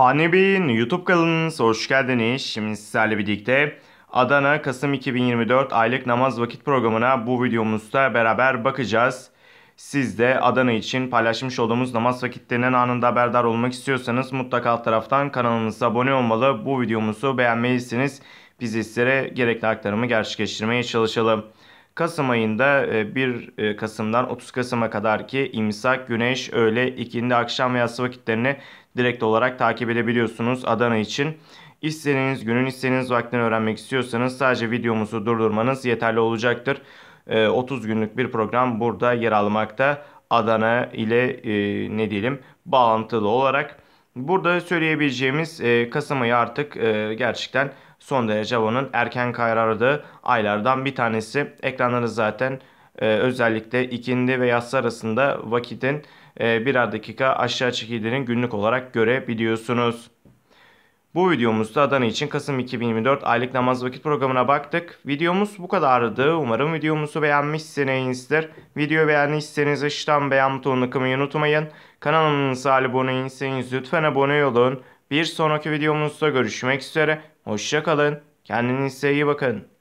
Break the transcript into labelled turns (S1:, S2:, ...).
S1: Anebin YouTube kanalınıza hoş geldiniz. Şimdi sizlerle birlikte Adana Kasım 2024 aylık namaz vakit programına bu videomuzda beraber bakacağız. Siz de Adana için paylaşmış olduğumuz namaz vakitlerinin anında haberdar olmak istiyorsanız mutlaka alt taraftan kanalımıza abone olmalı. Bu videomuzu beğenmelisiniz. Biz sizlere gerekli aktarımı gerçekleştirmeye çalışalım. Kasım ayında 1 e, e, Kasım'dan 30 Kasım'a kadar ki imsak, güneş, öğle, ikindi, akşam ve yatsı vakitlerini direkt olarak takip edebiliyorsunuz Adana için. İstediğiniz günün istediğiniz vaktini öğrenmek istiyorsanız sadece videomuzu durdurmanız yeterli olacaktır. 30 e, günlük bir program burada yer almakta. Adana ile ne diyelim bağlantılı olarak. Burada söyleyebileceğimiz e, Kasım ayı artık e, gerçekten son derece havanın erken kararladığı aylardan bir tanesi. Ekranları zaten e, özellikle ikindi ve yatsı arasında vakitin e, birer dakika aşağı çekildiğini günlük olarak görebiliyorsunuz. Bu videomuzda Adana için Kasım 2024 aylık namaz vakit programına baktık. Videomuz bu kadardı. Umarım videomuzu beğenmişsinizdir. Video beğendiyseniz aşağıdan beğen butonuna kımayı unutmayın. Kanalımıza abone değilseniz lütfen abone olun. Bir sonraki videomuzda görüşmek üzere. Hoşçakalın. Kendinize iyi bakın.